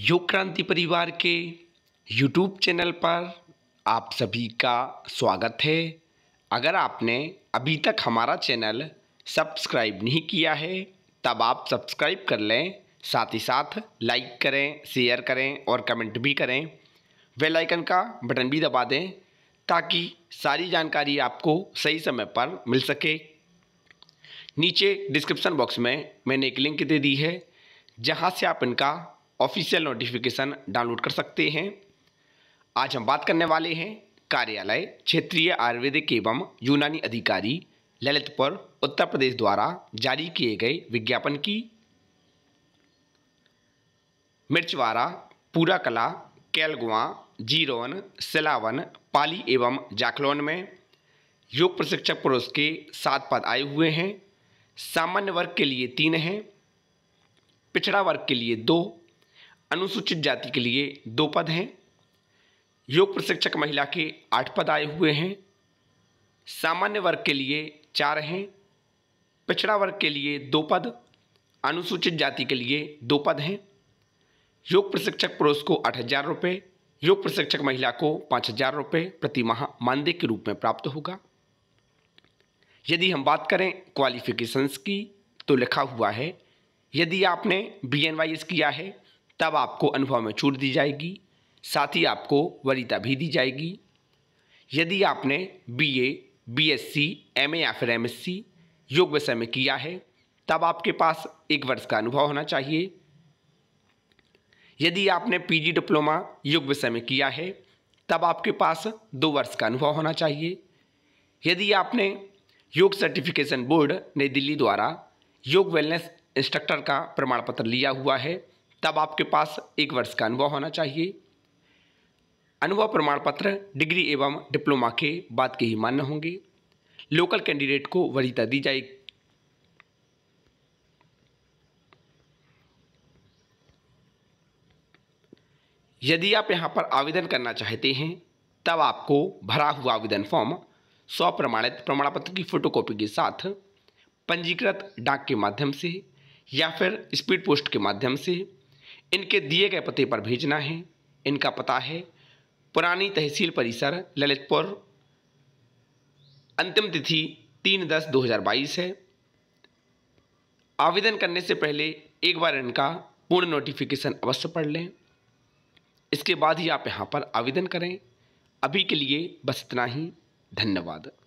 योग क्रांति परिवार के यूट्यूब चैनल पर आप सभी का स्वागत है अगर आपने अभी तक हमारा चैनल सब्सक्राइब नहीं किया है तब आप सब्सक्राइब कर लें साथ ही साथ लाइक करें शेयर करें और कमेंट भी करें बेल आइकन का बटन भी दबा दें ताकि सारी जानकारी आपको सही समय पर मिल सके नीचे डिस्क्रिप्शन बॉक्स में मैंने एक लिंक दे दी है जहाँ से आप इनका ऑफिशियल नोटिफिकेशन डाउनलोड कर सकते हैं आज हम बात करने वाले हैं कार्यालय क्षेत्रीय आयुर्वेदिक एवं यूनानी अधिकारी ललितपुर उत्तर प्रदेश द्वारा जारी किए गए विज्ञापन की मिर्चवारा पूरा कला कैलगुआ जीरोन सिलावन पाली एवं जाखलौन में योग प्रशिक्षक पुरुष के सात पद आए हुए हैं सामान्य वर्ग के लिए तीन हैं पिछड़ा वर्ग के लिए दो अनुसूचित जाति के लिए दो पद हैं योग प्रशिक्षक महिला के आठ पद आए हुए हैं सामान्य वर्ग के लिए चार हैं पिछड़ा वर्ग के लिए दो पद अनुसूचित जाति के लिए दो पद हैं योग प्रशिक्षक पुरुष को आठ हजार रुपये योग प्रशिक्षक महिला को पाँच हजार रुपये प्रति माह मानदेय के रूप में प्राप्त होगा यदि हम बात करें क्वालिफिकेशंस की तो लिखा हुआ है यदि आपने बी एन वाई एस किया है तब आपको अनुभव में छूट दी जाएगी साथ ही आपको वरीता भी दी जाएगी यदि आपने बीए, बीएससी, एमए या फिर एमएससी योग विषय में किया है तब आपके पास एक वर्ष का अनुभव होना चाहिए यदि आपने पीजी डिप्लोमा योग विषय में किया है तब आपके पास दो वर्ष का अनुभव होना चाहिए यदि आपने योग सर्टिफिकेशन बोर्ड नई दिल्ली द्वारा योग वेलनेस इंस्ट्रक्टर का प्रमाण पत्र लिया हुआ है तब आपके पास एक वर्ष का अनुभव होना चाहिए अनुभव प्रमाण पत्र डिग्री एवं डिप्लोमा के बाद के ही मान्य होंगे लोकल कैंडिडेट को वरीयता दी जाएगी यदि आप यहाँ पर आवेदन करना चाहते हैं तब आपको भरा हुआ आवेदन फॉर्म स्व प्रमाणित प्रमाण पत्र की फोटोकॉपी के साथ पंजीकृत डाक के माध्यम से या फिर स्पीड पोस्ट के माध्यम से इनके दिए गए पते पर भेजना है इनका पता है पुरानी तहसील परिसर ललितपुर अंतिम तिथि तीन दस दो हज़ार बाईस है आवेदन करने से पहले एक बार इनका पूर्ण नोटिफिकेशन अवश्य पढ़ लें इसके बाद ही आप यहाँ पर आवेदन करें अभी के लिए बस इतना ही धन्यवाद